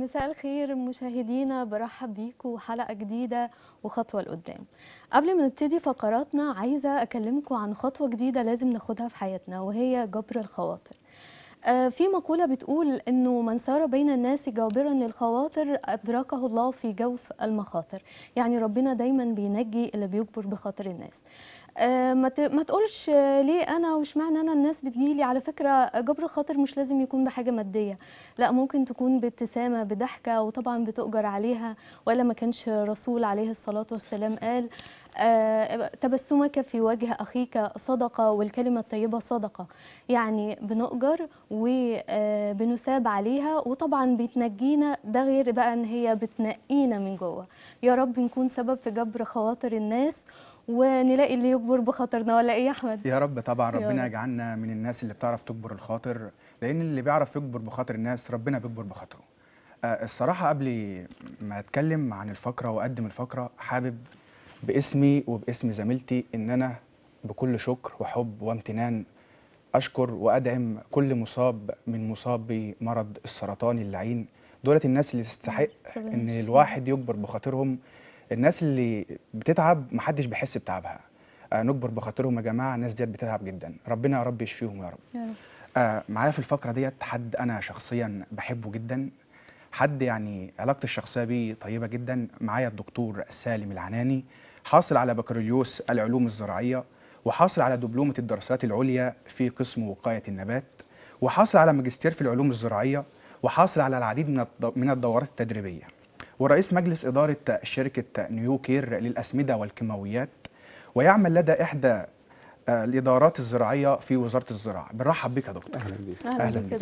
مساء الخير مشاهدينا برحب بيكم حلقة جديدة وخطوة لقدام قبل ما نبتدي فقراتنا عايزة أكلمكم عن خطوة جديدة لازم ناخدها في حياتنا وهي جبر الخواطر آه، في مقولة بتقول أنه من سار بين الناس جابرا للخواطر أدركه الله في جوف المخاطر يعني ربنا دايما بينجي اللي بيجبر بخاطر الناس آه، ما تقولش ليه انا واشمعنى انا الناس بتجيلي على فكره جبر الخاطر مش لازم يكون بحاجه ماديه لا ممكن تكون بابتسامه بضحكه وطبعا بتؤجر عليها ولا ما كانش رسول عليه الصلاه والسلام قال آه، تبسمك في وجه أخيك صدقة والكلمة الطيبة صدقة يعني بنؤجر وبنساب آه، عليها وطبعا بتنجينا ده غير بقى أن هي بتنقينا من جوه يا رب نكون سبب في جبر خواطر الناس ونلاقي اللي يكبر بخاطرنا ولا ايه يا احمد يا رب طبعا ربنا يجعلنا من الناس اللي بتعرف تكبر الخاطر لان اللي بيعرف يكبر بخاطر الناس ربنا بيكبر بخاطره آه، الصراحه قبل ما اتكلم عن الفقره واقدم الفقره حابب باسمي وباسم زميلتي ان انا بكل شكر وحب وامتنان اشكر وادعم كل مصاب من مصابي مرض السرطان اللعين دولت الناس اللي تستحق ان الواحد يكبر بخاطرهم الناس اللي بتتعب محدش بيحس بتعبها آه نكبر بخاطرهم يا جماعه الناس ديت بتتعب جدا ربنا يا رب يشفيهم يا رب آه معايا في الفقره ديت حد انا شخصيا بحبه جدا حد يعني علاقتي الشخصيه بيه طيبه جدا معايا الدكتور سالم العناني حاصل على بكالوريوس العلوم الزراعية وحاصل على دبلومة الدراسات العليا في قسم وقاية النبات وحاصل على ماجستير في العلوم الزراعية وحاصل على العديد من الدورات التدريبية ورئيس مجلس إدارة شركة نيو كير للأسمدة والكيماويات ويعمل لدى إحدى آه، الادارات الزراعيه في وزاره الزراعه بنرحب بك يا دكتور اهلا بيك اهلا بيك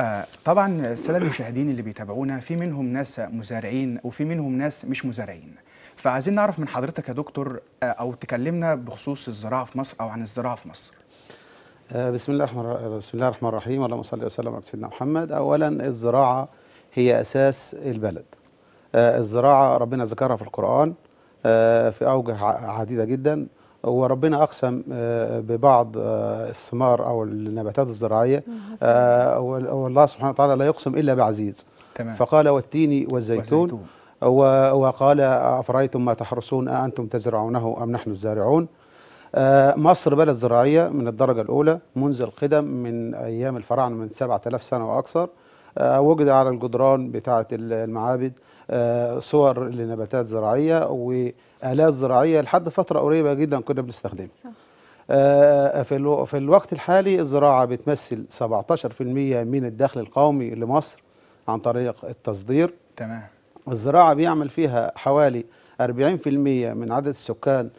آه، طبعا الساده المشاهدين اللي بيتابعونا في منهم ناس مزارعين وفي منهم ناس مش مزارعين فعايزين نعرف من حضرتك يا دكتور آه، او تكلمنا بخصوص الزراعه في مصر او عن الزراعه في مصر آه، بسم الله الرحمن آه، بسم الله الرحمن الرحيم اللهم صل وسلم على سيدنا محمد اولا الزراعه هي اساس البلد الزراعه ربنا ذكرها في القران في اوجه عديده جدا وربنا اقسم ببعض الثمار او النباتات الزراعيه والله سبحانه وتعالى لا يقسم الا بعزيز تمام. فقال والتين والزيتون, والزيتون. وقال أفرأيتم ما تحرسون أأنتم تزرعونه أم نحن الزارعون آه، مصر بلد زراعية من الدرجة الأولى منذ القدم من أيام الفراعنة من 7000 سنة وأكثر آه، وجد على الجدران بتاعة المعابد آه، صور لنباتات زراعية وآلات زراعية لحد فترة قريبة جدا كنا بنستخدمها في في الوقت الحالي الزراعة بتمثل 17% من الدخل القومي لمصر عن طريق التصدير تمام الزراعة بيعمل فيها حوالي 40% من عدد السكان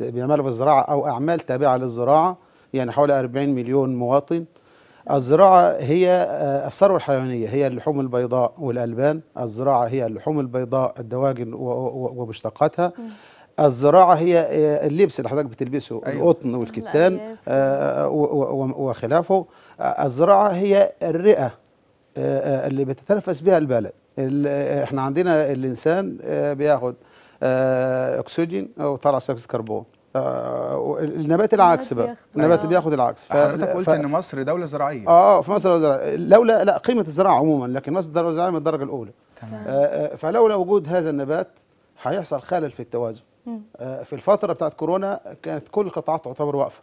بيعملوا في الزراعة أو أعمال تابعة للزراعة يعني حوالي 40 مليون مواطن الزراعة هي آه، الثروة الحيوانية هي اللحوم البيضاء والألبان الزراعة هي اللحوم البيضاء الدواجن ومشتقاتها الزراعة هي آه، اللبس اللي حضرتك بتلبسه أيوة. القطن والكتان آه، وخلافه الزراعة هي الرئة اللي بتتنفس بها البلد احنا عندنا الانسان آه، بياخد آه، اكسجين وطلع ثاني كربون آه، النبات العكس بقى النبات آه. بياخد العكس حضرتك قلت ف... ان مصر دوله زراعيه اه في مصر دوله زراعيه لولا لا قيمه الزراعه عموما لكن مصر دوله زراعيه من الدرجه الاولى تمام آه فلولا وجود هذا النبات هيحصل خلل في التوازن آه في الفتره بتاعت كورونا كانت كل القطاعات تعتبر واقفه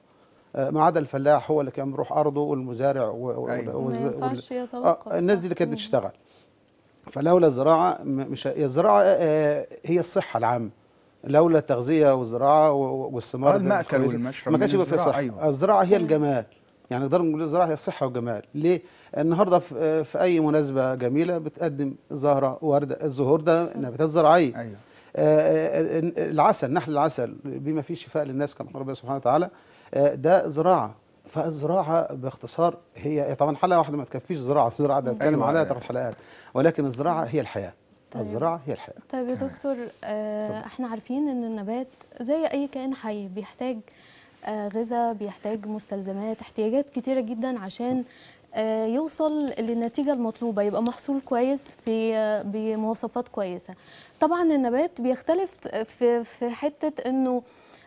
ما عدا الفلاح هو اللي كان بيروح ارضه والمزارع و... أيوة. وال... وال... الناس دي اللي كانت بتشتغل فلولا الزراعه مش هي الزراعه هي الصحه العامه لولا التغذيه والزراعه والثمار آه، المأكل والمشرب ما كانش يبقى في صحه أيوة. الزراعه هي الجمال يعني نقدر نقول الزراعه هي الصحه والجمال ليه النهارده في, في اي مناسبه جميله بتقدم زهره ورده الزهور ده نباتات زراعيه أيوة. العسل نحل العسل بما فيه شفاء للناس كما قال ربنا سبحانه وتعالى ده زراعه فالزراعه باختصار هي طبعا حلقه واحده ما تكفيش زراعه الزراعه ده نتكلم أيوة عليها أيوة. تاخد حلقات ولكن الزراعه هي الحياه طيب. الزراعه هي الحياه طيب يا دكتور آه احنا عارفين ان النبات زي اي كائن حي بيحتاج آه غذاء بيحتاج مستلزمات احتياجات كتيره جدا عشان آه يوصل للنتيجه المطلوبه يبقى محصول كويس في آه، بمواصفات كويسه طبعا النبات بيختلف في في حته انه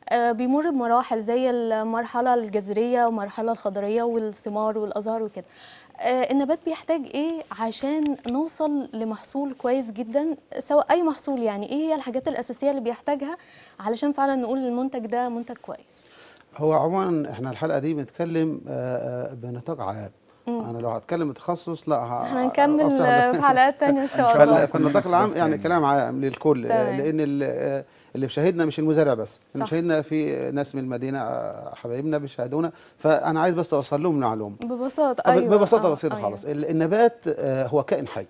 آه، بيمر بمراحل زي المرحله الجذريه والمرحله الخضريه والثمار والازهار وكده آه، النبات بيحتاج ايه عشان نوصل لمحصول كويس جدا سواء اي محصول يعني ايه هي الحاجات الاساسيه اللي بيحتاجها علشان فعلا نقول المنتج ده منتج كويس هو عموما احنا الحلقه دي بنتكلم آه، بنطاق عام مم. انا لو هتكلم تخصص لا ه... هنكمل في حلقات ثانيه ان شاء الله في النطاق العام يعني كلام عام للكل لان آه، اللي بيشاهدنا مش المزارع بس اللي بيشاهدنا في ناس من المدينه آه، حبايبنا بيشاهدونا فانا عايز بس اوصل لهم معلومه ببساطه ايوه ببساطه آه، بسيطه أيوة. خالص النبات هو كائن حي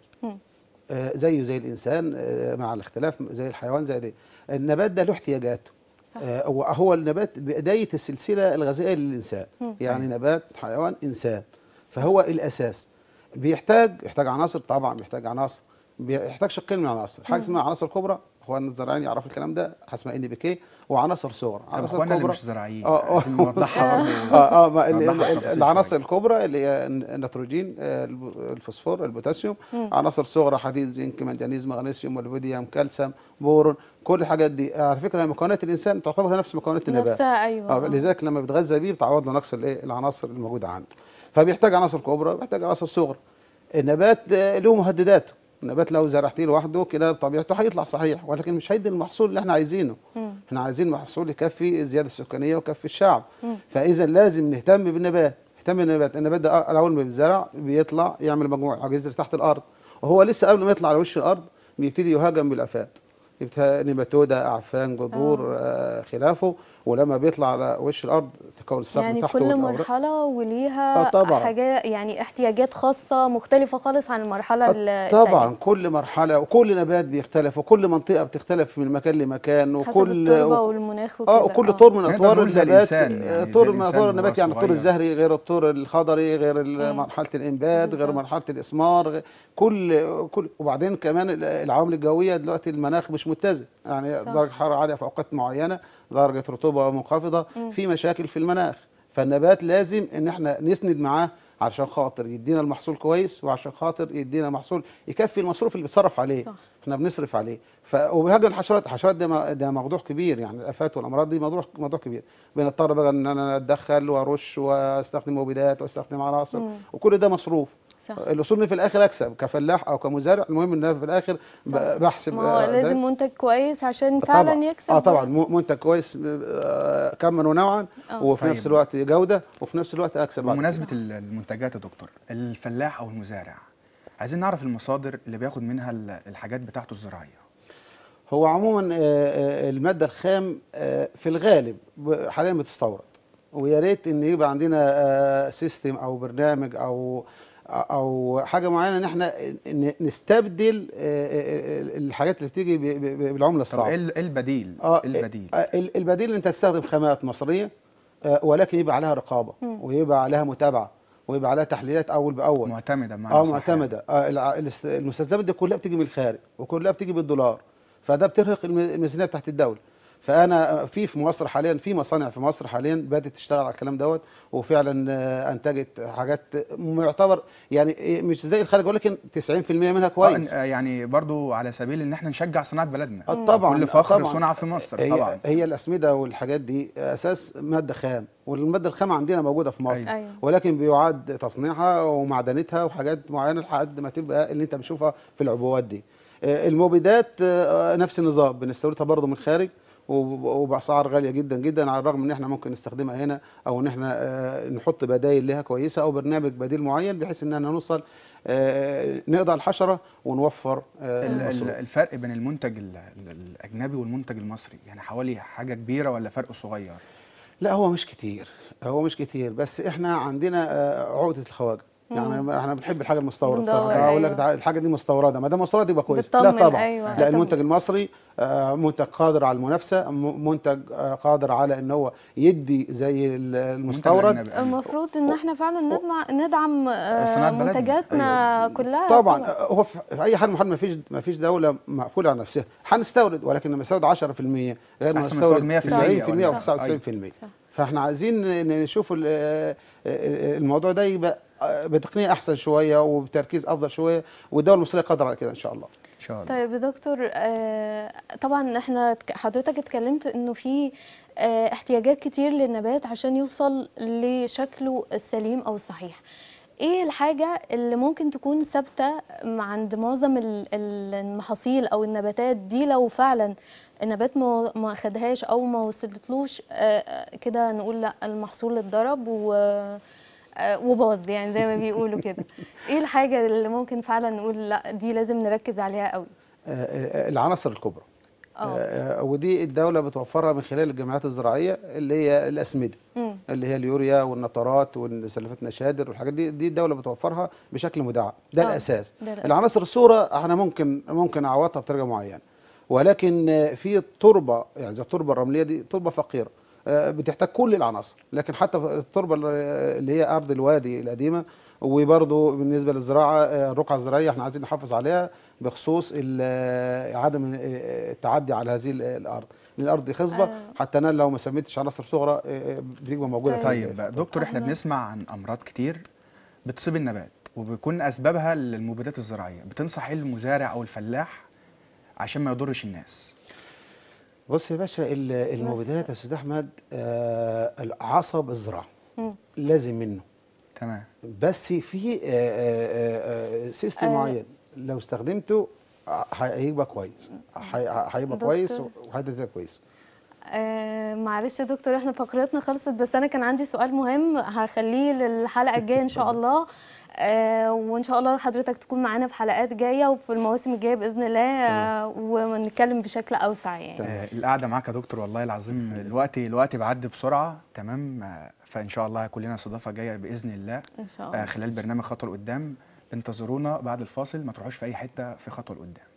زيه زي الانسان مع الاختلاف زي الحيوان زي دي النبات ده له احتياجاته هو هو النبات بدايه السلسله الغذائيه للانسان مم. يعني نبات حيوان انسان فهو الاساس بيحتاج يحتاج عناصر طبعا بيحتاج عناصر بيحتاج شقين من العناصر حاجه اسمها عناصر كبرى اخواننا الزراعيين يعرفوا الكلام ده حسب بي كي وعناصر صغرى عناصر كبرى اللي مش زراعيين اه اه, يعني آه،, آه، العناصر الكبرى اللي هي النيتروجين آه، الفوسفور البوتاسيوم عناصر صغرى حديد زنك منجنيز مغنيسيوم والبوديوم كالسيوم بورون كل الحاجات دي على فكره مكونات الانسان تعتبر نفس مكونات النبات نفسها ايوه لذلك لما بتغذى بيه بتعوض له نقص الايه العناصر الموجوده عنده فبيحتاج عناصر كبرى بيحتاج عناصر صغرى النبات له مهددات النبات لو زرعتيه لوحده كده بطبيعته هيطلع صحيح ولكن مش هيدي المحصول اللي احنا عايزينه م. احنا عايزين محصول يكفي الزياده السكانيه ويكفي الشعب فاذا لازم نهتم بالنبات نهتم بالنبات النبات ده اول ما بيتزرع بيطلع يعمل مجموعه جذر تحت الارض وهو لسه قبل ما يطلع على وش الارض بيبتدي يهاجم بالافات نباتوده اعفان جذور آه. آه خلافه ولما بيطلع على وش الارض تكون السحب يعني تحته كل مرحله وليها آه، طبعا حاجه يعني احتياجات خاصه مختلفه خالص عن المرحله آه، الثانيه طبعا كل مرحله وكل نبات بيختلف وكل منطقه بتختلف من مكان لمكان وكل التربه و... والمناخ آه، وكده اه وكل طور من اطوار النبات يعني طور من اطوار النبات يعني الطور الزهري غير الطور الخضري غير مرحله الانبات غير مرحله الاسمار كل كل وبعدين كمان العوامل الجويه دلوقتي المناخ مش متزن يعني درجه حراره عاليه في اوقات معينه درجه رطوبه منخفضه في مشاكل في المناخ فالنبات لازم ان احنا نسند معاه علشان خاطر يدينا المحصول كويس وعشان خاطر يدينا محصول يكفي المصروف اللي بيتصرف عليه صح. احنا بنصرف عليه ف وبهجر الحشرات الحشرات ده ده موضوع كبير يعني الافات والامراض دي موضوع موضوع كبير بنضطر بقى ان انا اتدخل وارش واستخدم مبيدات واستخدم عناصر وكل ده مصروف صح. الاصول في الاخر اكسب كفلاح او كمزارع المهم ان انا في الاخر صح. بحسب ما هو آه، لازم منتج كويس عشان فعلا يكسب اه طبعا منتج كويس آه، كما ونوعا آه. وفي طيب. نفس الوقت جوده وفي نفس الوقت اكسب بمناسبه المنتجات يا دكتور الفلاح او المزارع عايزين نعرف المصادر اللي بياخد منها الحاجات بتاعته الزراعيه هو عموما المادة الخام في الغالب حاليا بتستورد ويا ريت ان يبقى عندنا سيستم او برنامج او او حاجه معينه ان احنا نستبدل آه، آه، آه، الحاجات اللي بتيجي بالعمله الصعبه إيه, ايه البديل اه إيه البديل البديل ان انت تستخدم خامات مصريه ولكن يبقى عليها رقابه ويبقى عليها متابعه ويبقى عليها تحليلات اول باول معتمده معنا اه معتمده المستلزمات دي كلها بتيجي من الخارج وكلها بتيجي بالدولار فده بترهق الميزانيه بتاعت الدوله فانا في في مصر حاليا في مصانع في مصر حاليا بدات تشتغل على الكلام دوت وفعلا آه، انتجت حاجات يعتبر يعني مش زي الخارج ولكن 90% منها آه، كويس آه، يعني برضو على سبيل ان احنا نشجع صناعه بلدنا طبعا كل فخر صنع في مصر هي طبعا هي الاسمده والحاجات دي اساس ماده خام والماده الخام عندنا موجوده في مصر أيوة. أيوه. ولكن بيعاد تصنيعها ومعدنتها وحاجات معينه لحد ما تبقى اللي انت بتشوفها في العبوات دي المبيدات نفس النظام بنستوردها برضو من الخارج وباسعار غاليه جدا جدا على الرغم ان احنا ممكن نستخدمها هنا او ان احنا آه، نحط بدايل لها كويسه او برنامج بديل معين بحيث ان احنا نوصل آه، نقضي الحشره ونوفر آه، الفرق بين المنتج الاجنبي والمنتج المصري يعني حوالي حاجه كبيره ولا فرق صغير؟ لا هو مش كتير هو مش كتير بس احنا عندنا عقده الخواجه يعني مم. احنا بنحب الحاجه المستورده الصراحه اقول لك أيوة. الحاجه دي مستورده ما دام مستورده يبقى كويس لا طبعا أيوة. لا المنتج المصري آه، منتج قادر على المنافسه منتج آه، قادر على ان هو يدي زي المستورد أيوة. المفروض ان احنا فعلا ندعم آه، ندعم منتجاتنا أيوة. كلها طبعا هو في اي حال محل ما فيش ما فيش دوله مقفوله على نفسها هنستورد ولكن لما نستورد 10% غير ما نستورد 90% و 99% فاحنا عايزين نشوف الموضوع ده يبقى بتقنيه احسن شويه وبتركيز افضل شويه والدول المصريه قادره على كده ان شاء الله ان شاء الله طيب يا دكتور آه، طبعا احنا حضرتك اتكلمت انه في آه، احتياجات كتير للنبات عشان يوصل لشكله السليم او الصحيح ايه الحاجة اللي ممكن تكون ثابتة عند معظم المحاصيل او النباتات دي لو فعلا النبات ما خدهاش او ما وصلتلوش آه، كده نقول لا المحصول اتضرب و وباظ يعني زي ما بيقولوا كده ايه الحاجه اللي ممكن فعلا نقول لا دي لازم نركز عليها قوي آه، آه، العناصر الكبرى أوه. آه، ودي الدوله بتوفرها من خلال الجمعيات الزراعيه اللي هي الاسمده مم. اللي هي اليوريا والنطرات والسلفات نشادر والحاجات دي دي الدوله بتوفرها بشكل مدعم ده أوه. الاساس العناصر الصوره احنا ممكن ممكن اعوضها بطريقه معينه ولكن في التربه يعني زي التربه الرمليه دي تربه فقيره آه، بتحتاج كل العناصر لكن حتى التربه اللي هي ارض الوادي القديمه وبرضه بالنسبه للزراعه آه، الرقعه الزراعيه احنا عايزين نحافظ عليها بخصوص آه، عدم التعدي على هذه الارض الارض خصبه آه. حتى انا لو ما سميتش عناصر صغرى بتبقى موجوده طيب فيها. دكتور احنا أيوة. بنسمع عن امراض كتير بتصيب النبات وبيكون اسبابها المبيدات الزراعيه بتنصح ايه المزارع او الفلاح عشان ما يضرش الناس بص يا باشا المبيدات يا استاذ احمد آه العصب الزراعي لازم منه تمام بس في آه آه, آه، سيستم آه. معين لو استخدمته هيبقى كويس هيبقى كويس وهيبقى كويس آه معلش يا دكتور احنا فقرتنا خلصت بس انا كان عندي سؤال مهم هخليه للحلقه الجايه ان شاء الله آه، وان شاء الله حضرتك تكون معانا في حلقات جايه وفي المواسم الجايه باذن الله آه، ونتكلم بشكل اوسع يعني آه، القعده معاك يا دكتور والله العظيم الوقت الوقت بيعدي بسرعه تمام فان شاء الله كلنا استضافه جايه باذن الله ان شاء الله خلال برنامج خطوه لقدام انتظرونا بعد الفاصل ما تروحوش في اي حته في خطوه لقدام